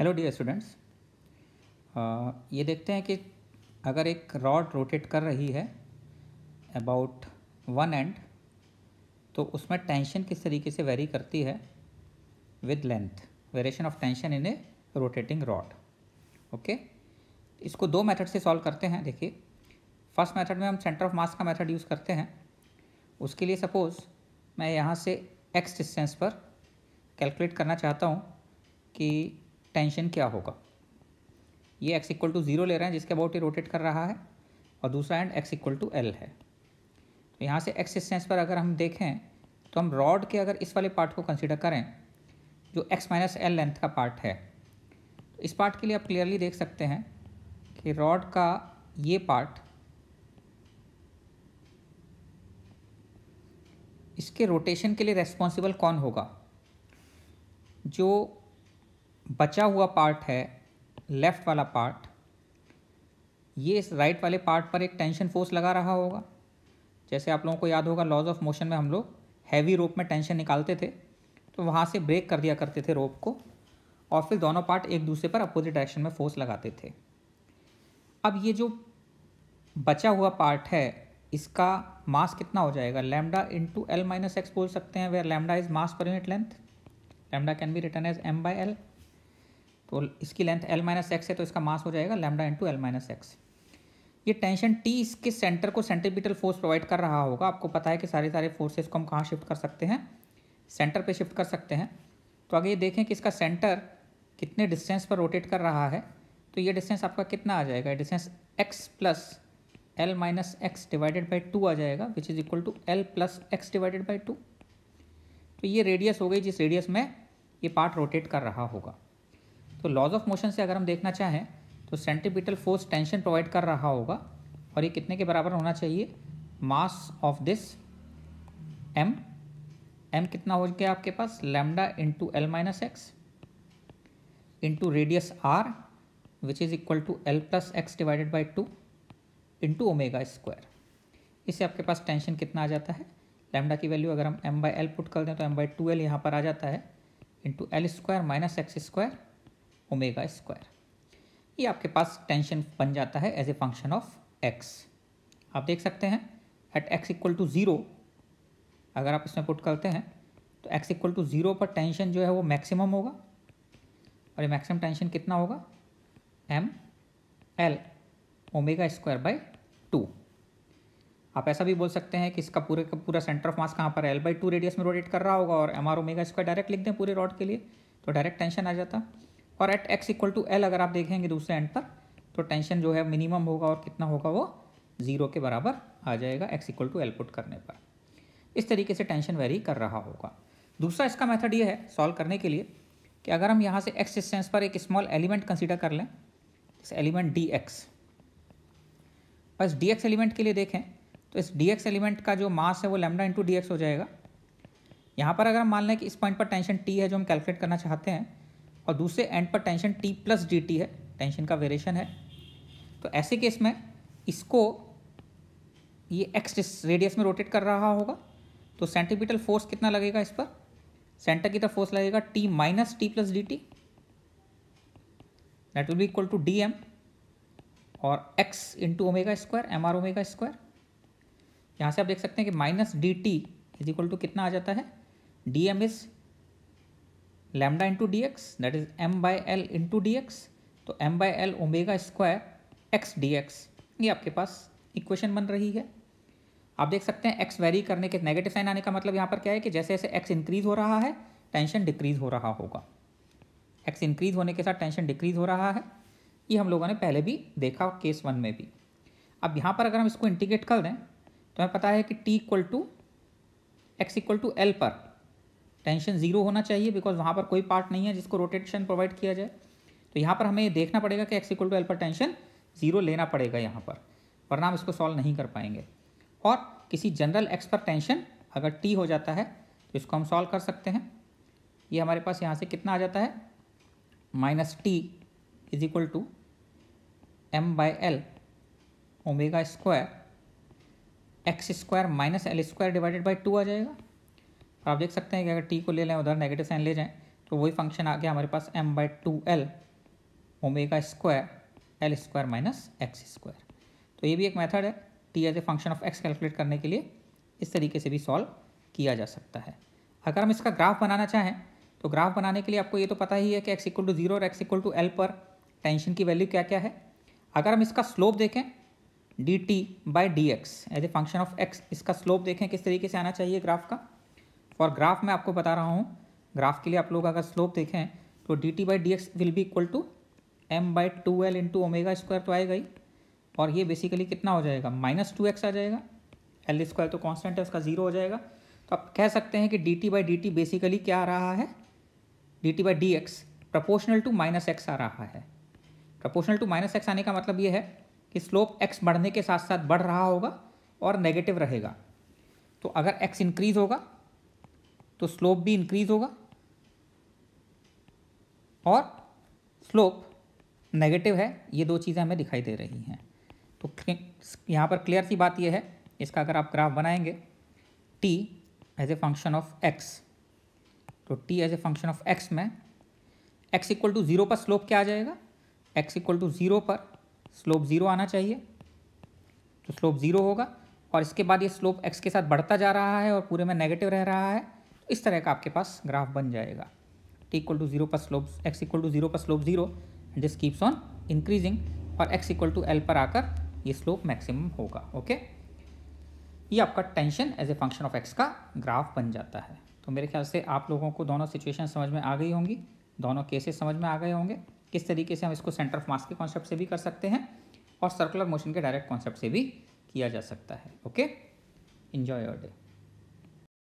hello dear students ये देखते हैं कि अगर एक रॉड रोटेट कर रही है अबाउट वन एंड तो उसमें टेंशन किस तरीके से वेरी करती है with length variation of tension in a rotating rod okay इसको दो मेथड से सॉल्व करते हैं देखिए फर्स्ट मेथड में हम सेंटर ऑफ मास का मेथड यूज़ करते हैं उसके लिए सपोज़ मैं यहाँ से एक्स डिस्टेंस पर कैलकुलेट करना चाहता हूँ कि टेंशन क्या होगा ये एक्स इक्वल टू ज़ीरो ले रहे हैं जिसके अबाउट ये रोटेट कर रहा है और दूसरा end X equal to L है तो यहाँ से एक्स डिस्टेंस पर अगर हम देखें तो हम रॉड के अगर इस वाले पार्ट को कंसिडर करें जो एक्स माइनस एल लेंथ का पार्ट है तो इस पार्ट के लिए आप क्लियरली देख सकते हैं कि रॉड का ये पार्ट इसके रोटेशन के लिए रेस्पॉन्सिबल कौन होगा जो बचा हुआ पार्ट है लेफ़्ट वाला पार्ट ये इस राइट वाले पार्ट पर एक टेंशन फोर्स लगा रहा होगा जैसे आप लोगों को याद होगा लॉज ऑफ मोशन में हम लोग हैवी रोप में टेंशन निकालते थे तो वहाँ से ब्रेक कर दिया करते थे रोप को और फिर दोनों पार्ट एक दूसरे पर अपोजिट डायरेक्शन में फोर्स लगाते थे अब ये जो बचा हुआ पार्ट है इसका मास कितना हो जाएगा lambda into L minus X बोल सकते हैं where lambda is mass per unit length lambda can be written as M by L तो इसकी लेंथ एल माइनस एक्स है तो इसका मास हो जाएगा lambda into L minus X ये टेंशन टी इसके सेंटर को सेंट्रीपिटल फोर्स प्रोवाइड कर रहा होगा आपको पता है कि सारे सारे फोर्सेस को हम कहाँ शिफ्ट कर सकते हैं सेंटर पे शिफ्ट कर सकते हैं तो अगर ये देखें कि इसका सेंटर कितने डिस्टेंस पर रोटेट कर रहा है तो ये डिस्टेंस आपका कितना आ जाएगा distance X plus L minus X divided by two आ जाएगा which is equal to L plus X divided by two तो ये रेडियस हो गई जिस रेडियस में ये पार्ट रोटेट कर रहा होगा तो लॉज ऑफ मोशन से अगर हम देखना चाहें तो सेंटिपिटल फोर्स टेंशन प्रोवाइड कर रहा होगा और ये कितने के बराबर होना चाहिए mass of this M M कितना हो गया आपके पास lambda into L minus X into radius R which is equal to L plus X divided by two into omega square इससे आपके पास टेंशन कितना आ जाता है लेमडा की वैल्यू अगर हम एम बाई एल पुट कर दें तो एम बाई टू एल यहाँ पर आ जाता है into L square minus x square omega square ये आपके पास टेंशन बन जाता है as a function of X आप देख सकते हैं at X equal to zero अगर आप इसमें पुट करते हैं तो एक्स इक्वल टू ज़ीरो पर टेंशन जो है वो मैक्सिमम होगा और ये मैक्सिमम टेंशन कितना होगा M L omega square by two आप ऐसा भी बोल सकते हैं कि इसका पूरे का पूरा सेंटर ऑफ मास कहाँ पर एल बाई टू रेडियस में रोटेट कर रहा होगा और M R omega square direct लिख दें पूरे रॉड के लिए तो डायरेक्ट टेंशन आ जाता और at X equal to L अगर आप देखेंगे दूसरे एंड पर तो टेंशन जो है मिनिमम होगा और कितना होगा वो ज़ीरो के बराबर आ जाएगा x equal to L put करने पर इस तरीके से टेंशन वेरी कर रहा होगा दूसरा इसका मेथड ये है सॉल्व करने के लिए कि अगर हम यहाँ से एक्स डिस्टेंस पर एक स्मॉल एलिमेंट कंसिडर कर लें इस एलिमेंट डी एक्स बस डी एक्स एलिमेंट के लिए देखें तो इस डी एक्स एलिमेंट का जो मास है वो लेमडा इंटू डी एक्स हो जाएगा यहाँ पर अगर हम मान लें कि इस पॉइंट पर टेंशन टी है जो हम कैलकुलेट करना चाहते हैं और दूसरे एंड पर tension T plus D T है टेंशन का वेरिएशन है तो ऐसे केस में इसको ये एक्स रेडियस में रोटेट कर रहा होगा तो सेंटीपिटल फोर्स कितना लगेगा इस पर सेंटर की तरफ फोर्स लगेगा T minus T plus D T that will be equal to D M और X into omega square M R omega square यहाँ से आप देख सकते हैं कि minus D T is equal to कितना आ जाता है D M is lambda into D X that is M by L into D X तो M by L omega square X D X ये आपके पास इक्वेशन बन रही है आप देख सकते हैं एक्स वेरी करने के नेगेटिव साइन आने का मतलब यहाँ पर क्या है कि जैसे जैसे एक्स इंक्रीज हो रहा है टेंशन डिक्रीज हो रहा होगा एक्स इंक्रीज होने के साथ टेंशन डिक्रीज हो रहा है ये हम लोगों ने पहले भी देखा केस वन में भी अब यहाँ पर अगर हम इसको इंटीग्रेट कर दें तो हमें पता है कि T equal to X equal to L पर टेंशन जीरो होना चाहिए बिकॉज वहाँ पर कोई पार्ट नहीं है जिसको रोटेशन प्रोवाइड किया जाए तो यहाँ पर हमें ये देखना पड़ेगा कि एक्स इक्वल टू एल पर टेंशन जीरो लेना पड़ेगा यहाँ पर वरना हम इसको सॉल्व नहीं कर पाएंगे और किसी जनरल एक्स पर टेंशन अगर टी हो जाता है तो इसको हम सॉल्व कर सकते हैं ये हमारे पास यहाँ से कितना आ जाता है minus T is equal to M by L omega square X square minus L square divided by two आ जाएगा तो आप देख सकते हैं कि अगर टी को ले लें उधर नेगेटिव साइन ले जाएं तो वही फंक्शन आ गया हमारे पास M by two L omega square L square minus x square तो ये भी एक मेथड है T as a function of x calculate करने के लिए इस तरीके से भी सॉल्व किया जा सकता है अगर हम इसका ग्राफ बनाना चाहें तो ग्राफ बनाने के लिए आपको ये तो पता ही है कि एक्स इक्वल टू जीरो और एक्स इक्वल टू एल पर टेंशन की वैल्यू क्या क्या है अगर हम इसका स्लोप देखें d T by d x as a function of x इसका स्लोप देखें किस तरीके से आना चाहिए ग्राफ का और ग्राफ मैं आपको बता रहा हूँ ग्राफ के लिए आप लोग अगर स्लोप देखें तो d T by d x will be equal to M by two L into omega square तो आएगा ही और ये बेसिकली कितना हो जाएगा माइनस टू एक्स आ जाएगा एल स्क्वायर तो कॉन्स्टेंट है उसका जीरो हो जाएगा तो आप कह सकते हैं कि d T by d T basically क्या आ रहा है d T by d x proportional to minus x आ रहा है प्रपोर्शनल टू माइनस एक्स आने का मतलब ये है कि स्लोप एक्स बढ़ने के साथ साथ बढ़ रहा होगा और नेगेटिव रहेगा तो अगर एक्स इंक्रीज होगा तो स्लोप भी इंक्रीज होगा और स्लोप नेगेटिव है ये दो चीज़ें हमें दिखाई दे रही हैं तो यहाँ पर क्लियर सी बात यह है इसका अगर आप ग्राफ बनाएंगे T as a function of x तो T as a function of x में एक्स इक्वल टू ज़ीरो पर स्लोप क्या आ जाएगा एक्स इक्वल टू ज़ीरो पर स्लोप ज़ीरो आना चाहिए तो स्लोप ज़ीरो होगा और इसके बाद ये स्लोप एक्स के साथ बढ़ता जा रहा है और पूरे में नेगेटिव रह रहा है इस तरह का आपके पास ग्राफ बन जाएगा टी इक्वल टू जीरो पर slope x equal to zero पर slope zero this keeps on increasing और एक्स इक्वल टू एल पर आकर ये स्लोप मैक्सिमम होगा ओके ये आपका tension as a function of x का ग्राफ बन जाता है तो मेरे ख्याल से आप लोगों को दोनों सिचुएशन समझ में आ गई होंगी दोनों केसेस समझ में आ गए होंगे किस तरीके से हम इसको सेंटर ऑफ मास के कॉन्सेप्ट से भी कर सकते हैं और सर्कुलर मोशन के डायरेक्ट कॉन्सेप्ट से भी किया जा सकता है ओके इन्जॉय योर डे